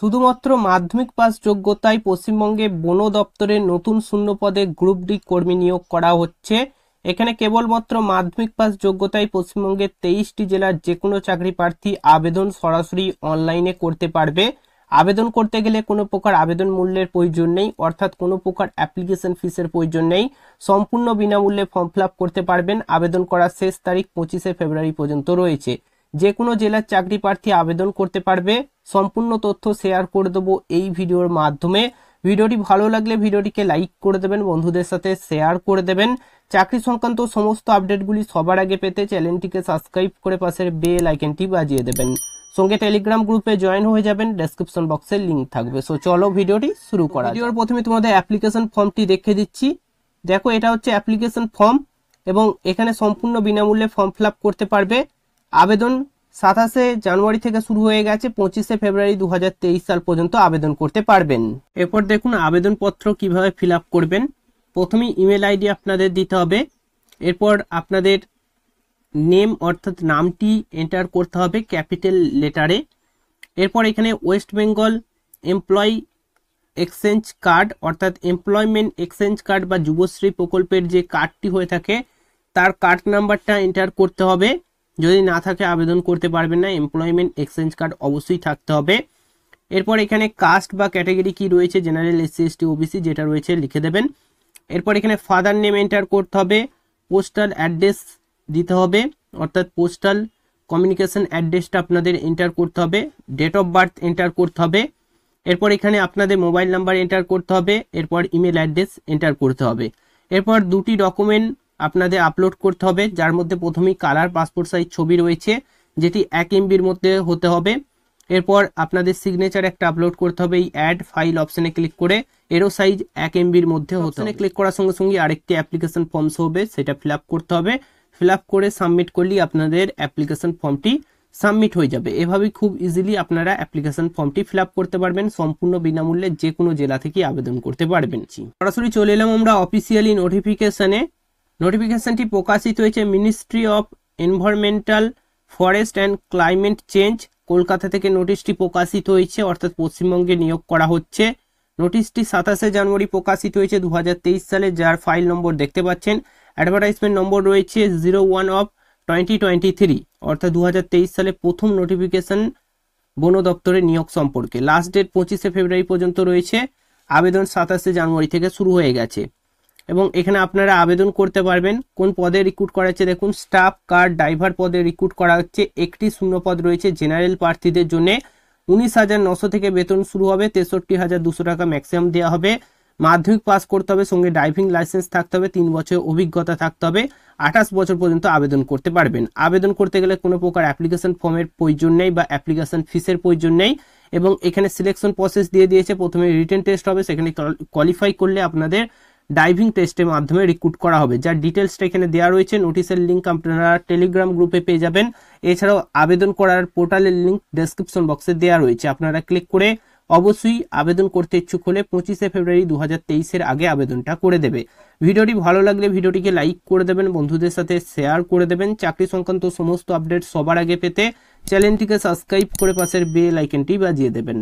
শুধুমাত্র মাধ্যমিক পাস যোগ্যতায় পশ্চিমবঙ্গে বন দপ্তরে নতুন শূন্য পদে গ্রুপ ডি কর্মী নিয়োগ করা হচ্ছে এখানে কেবলমাত্র মাধ্যমিক পাস যোগ্যতায় পশ্চিমবঙ্গের তেইশটি জেলার যে কোনো চাকরি প্রার্থী আবেদন সরাসরি অনলাইনে করতে পারবে আবেদন করতে গেলে কোনো প্রকার আবেদন মূল্যের প্রয়োজন নেই অর্থাৎ কোনো প্রকার অ্যাপ্লিকেশন ফিসের প্রয়োজন নেই সম্পূর্ণ বিনামূল্যে ফর্ম ফিল করতে পারবেন আবেদন করার শেষ তারিখ পঁচিশে ফেব্রুয়ারি পর্যন্ত রয়েছে যে কোনো জেলার চাকরি প্রার্থী আবেদন করতে পারবে সম্পূর্ণ তথ্য শেয়ার করে দেবো এই ভিডিওর মাধ্যমে ভিডিওটি ভালো লাগলে ভিডিওটিকে লাইক করে দেবেন বন্ধুদের সাথে শেয়ার করে দেবেন চাকরি সংক্রান্ত সমস্ত আপডেটগুলি সবার আগে পেতে চ্যানেলটিকে সাবস্ক্রাইব করে পাশের বেল আইকনটি বাজিয়ে দেবেন সঙ্গে টেলিগ্রাম গ্রুপে জয়েন হয়ে যাবেন ডেসক্রিপশন বক্সের লিঙ্ক থাকবে সো চলো ভিডিওটি শুরু করা ভিডিওর প্রথমে তোমাদের অ্যাপ্লিকেশন ফর্মটি দেখে দিচ্ছি দেখো এটা হচ্ছে অ্যাপ্লিকেশন ফর্ম এবং এখানে সম্পূর্ণ বিনামূল্যে ফর্ম ফিল করতে পারবে আবেদন সাতাশে জানুয়ারি থেকে শুরু হয়ে গেছে পঁচিশে ফেব্রুয়ারি দু সাল পর্যন্ত আবেদন করতে পারবেন এরপর দেখুন আবেদনপত্র কিভাবে ফিল করবেন প্রথমে ইমেল আইডি আপনাদের দিতে হবে এরপর আপনাদের নেম অর্থাৎ নামটি এন্টার করতে হবে ক্যাপিটাল লেটারে এরপর এখানে West Bengal employee exchange card অর্থাৎ এমপ্লয়মেন্ট এক্সচেঞ্জ কার্ড বা যুবশ্রী প্রকল্পের যে কার্ডটি হয়ে থাকে তার কার্ড নাম্বারটা এন্টার করতে হবে যদি না থাকে আবেদন করতে পারবেন না এমপ্লয়মেন্ট এক্সচেঞ্জ কার্ড অবশ্যই থাকতে হবে এরপর এখানে কাস্ট বা ক্যাটাগরি কি রয়েছে জেনারেল এসসি এসটি ওবিসি যেটা রয়েছে লিখে দেবেন এরপর এখানে ফাদার নেম এন্টার করতে হবে পোস্টাল অ্যাড্রেস দিতে হবে অর্থাৎ পোস্টাল কমিউনিকেশন অ্যাড্রেসটা আপনাদের এন্টার করতে হবে ডেট অফ বার্থ এন্টার করতে হবে এরপর এখানে আপনাদের মোবাইল নাম্বার এন্টার করতে হবে এরপর ইমেল অ্যাড্রেস এন্টার করতে হবে এরপর দুটি ডকুমেন্ট আপনাদের আপলোড করতে হবে যার মধ্যে প্রথমেই কালার পাসপোর্ট সাইজ ছবি রয়েছে যেটি এক এমবির মধ্যে হতে হবে এরপর আপনাদের সিগনেচার একটা আপলোড করতে হবে এই অ্যাড ফাইল অপশানে ক্লিক করে এরও সাইজ এক এমবির মধ্যে হতে হবে ক্লিক করার সঙ্গে সঙ্গে আরেকটি অ্যাপ্লিকেশন ফর্মস হবে সেটা ফিল করতে হবে ফিল করে সাবমিট করলেই আপনাদের অ্যাপ্লিকেশন ফর্মটি সাবমিট হয়ে যাবে এভাবেই খুব ইজিলি আপনারা অ্যাপ্লিকেশন ফর্মটি ফিল করতে পারবেন সম্পূর্ণ বিনামূল্যে যে কোনো জেলা থেকে আবেদন করতে পারবেন সরাসরি চলে এলাম আমরা অফিসিয়ালি নোটিফিকেশানে নোটিফিকেশনটি প্রকাশিত হয়েছে ministry of environmental forest and climate change Kolkata থেকে নোটিশটি প্রকাশিত হয়েছে অর্থাৎ পশ্চিমবঙ্গে নিয়োগ করা হচ্ছে নোটিশটি সাতাশে জানুয়ারি প্রকাশিত হয়েছে দু সালে যার ফাইল নম্বর দেখতে পাচ্ছেন অ্যাডভার্টাইজমেন্ট নম্বর রয়েছে zero one of twenty twenty three অর্থাৎ দু সালে প্রথম নোটিফিকেশন বন দপ্তরের নিয়োগ সম্পর্কে লাস্ট ডেট পঁচিশে ফেব্রুয়ারি পর্যন্ত রয়েছে আবেদন সাতাশে জানুয়ারি থেকে শুরু হয়ে গেছে এবং এখানে আপনারা আবেদন করতে পারবেন কোন পদে রিক্রুট করা হচ্ছে দেখুন স্টাফ কার ড্রাইভার পদে রিক্রুট করা হচ্ছে একটি শূন্য পদ রয়েছে জেনারেল প্রার্থীদের জন্য উনিশ হাজার নশো থেকে বেতন শুরু হবে তেষট্টি হাজার দুশো টাকা ম্যাক্সিমাম দেওয়া হবে মাধ্যমিক পাস করতে হবে সঙ্গে ড্রাইভিং লাইসেন্স থাকতে হবে তিন বছর অভিজ্ঞতা থাকতে হবে আঠাশ বছর পর্যন্ত আবেদন করতে পারবেন আবেদন করতে গেলে কোনো প্রকার অ্যাপ্লিকেশন ফর্মের প্রয়োজন নেই বা অ্যাপ্লিকেশন ফিসের প্রয়োজন নেই এবং এখানে সিলেকশন প্রসেস দিয়ে দিয়েছে প্রথমে রিটেন টেস্ট হবে সেখানে কোয়ালিফাই করলে আপনাদের ডাইভিং টেস্টের মাধ্যমে রিক্রুট করা হবে যার ডিটেলসটা এখানে দেওয়া রয়েছে নোটিশের লিঙ্ক আপনারা টেলিগ্রাম গ্রুপে পেয়ে যাবেন এছাড়াও আবেদন করার পোর্টালের লিঙ্ক ডেসক্রিপশন বক্সে দেওয়া রয়েছে আপনারা ক্লিক করে অবশ্যই আবেদন করতে ইচ্ছুক হলে পঁচিশে ফেব্রুয়ারি দু হাজার আগে আবেদনটা করে দেবে ভিডিওটি ভালো লাগলে ভিডিওটিকে লাইক করে দেবেন বন্ধুদের সাথে শেয়ার করে দেবেন চাকরি সংক্রান্ত সমস্ত আপডেট সবার আগে পেতে চ্যানেলটিকে সাবস্ক্রাইব করে পাশের বেল আইকনটি বাজিয়ে দেবেন